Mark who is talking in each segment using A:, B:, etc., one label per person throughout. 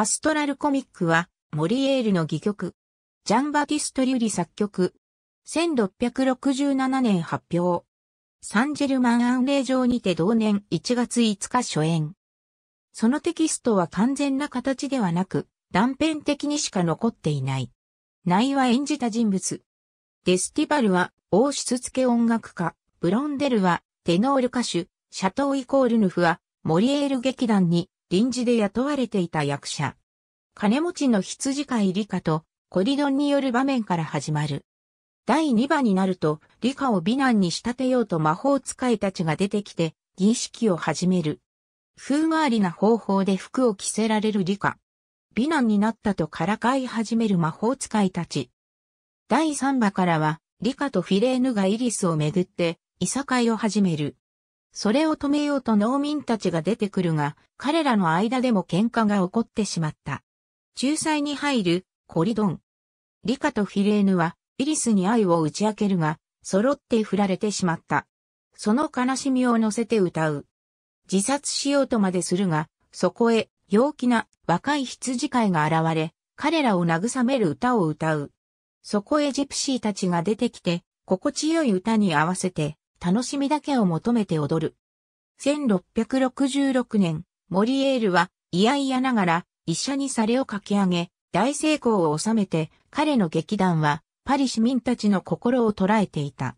A: アストラルコミックは、モリエールの戯曲。ジャンバティスト・リュリ作曲。1667年発表。サンジェルマン・アンレイ城にて同年1月5日初演。そのテキストは完全な形ではなく、断片的にしか残っていない。内は演じた人物。デスティバルは、王室付け音楽家、ブロンデルは、テノール歌手、シャトーイコールヌフは、モリエール劇団に臨時で雇われていた役者。金持ちの羊飼い理科とコリドンによる場面から始まる。第2話になると、理科を美男に仕立てようと魔法使いたちが出てきて、儀式を始める。風変わりな方法で服を着せられる理科。美男になったとからかい始める魔法使いたち。第3話からは、理科とフィレーヌがイリスをめぐって、いさかいを始める。それを止めようと農民たちが出てくるが、彼らの間でも喧嘩が起こってしまった。仲裁に入るコリドン。リカとフィレーヌはイリスに愛を打ち明けるが、揃って振られてしまった。その悲しみを乗せて歌う。自殺しようとまでするが、そこへ陽気な若い羊飼いが現れ、彼らを慰める歌を歌う。そこへジプシーたちが出てきて、心地よい歌に合わせて、楽しみだけを求めて踊る。1666年、モリエールは、いやいやながら、医者にされを駆け上げ、大成功を収めて、彼の劇団は、パリ市民たちの心を捉えていた。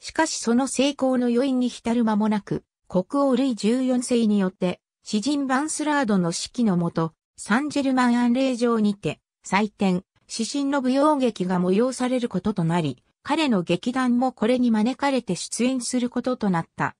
A: しかしその成功の余韻に浸る間もなく、国王ルイ14世によって、詩人バンスラードの指揮のもと、サンジェルマン安霊城にて、祭典、指針の舞踊劇が催されることとなり、彼の劇団もこれに招かれて出演することとなった。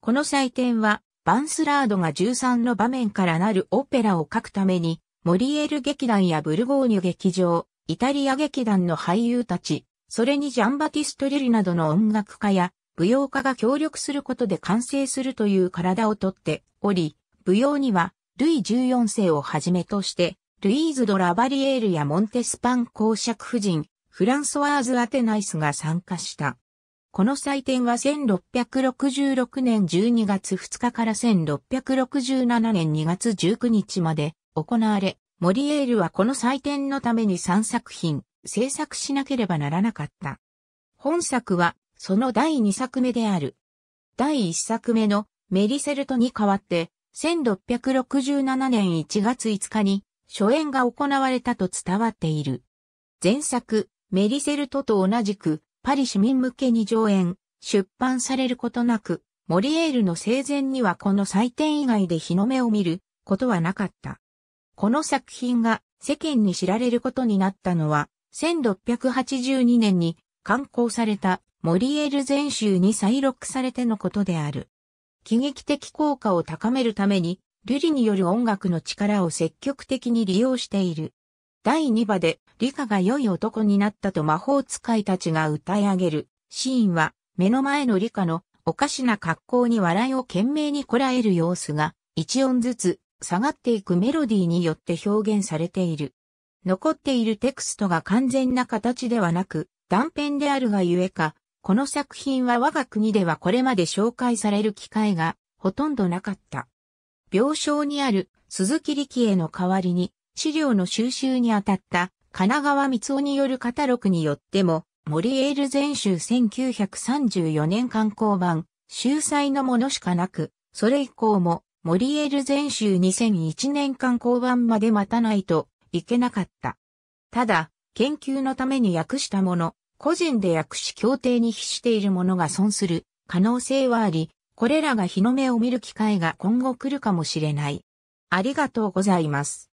A: この祭典は、バンスラードが13の場面からなるオペラを書くために、モリエール劇団やブルゴーニュ劇場、イタリア劇団の俳優たち、それにジャンバティスト・リリなどの音楽家や舞踊家が協力することで完成するという体をとっており、舞踊にはルイ14世をはじめとしてルイーズ・ド・ラバリエールやモンテスパン公爵夫人、フランソワーズ・アテナイスが参加した。この祭典は1666年12月2日から1667年2月19日まで行われ、モリエールはこの祭典のために3作品制作しなければならなかった。本作はその第2作目である。第1作目のメリセルトに代わって1667年1月5日に初演が行われたと伝わっている。前作、メリセルトと同じく、パリ市民向けに上演、出版されることなく、モリエールの生前にはこの祭典以外で日の目を見ることはなかった。この作品が世間に知られることになったのは、1682年に刊行されたモリエール全集に再録されてのことである。喜劇的効果を高めるために瑠璃による音楽の力を積極的に利用している。第2話で、理科が良い男になったと魔法使いたちが歌い上げるシーンは、目の前の理科のおかしな格好に笑いを懸命にこらえる様子が、一音ずつ下がっていくメロディーによって表現されている。残っているテクストが完全な形ではなく、断片であるがゆえか、この作品は我が国ではこれまで紹介される機会がほとんどなかった。病床にある鈴木力への代わりに資料の収集にあたった神奈川光雄によるカタログによっても、森エール全集1934年刊行版、秀才のものしかなく、それ以降も、森エール全集2001年刊行版まで待たないといけなかった。ただ、研究のために訳したもの、個人で訳し協定に比しているものが損する可能性はあり、これらが日の目を見る機会が今後来るかもしれない。ありがとうございます。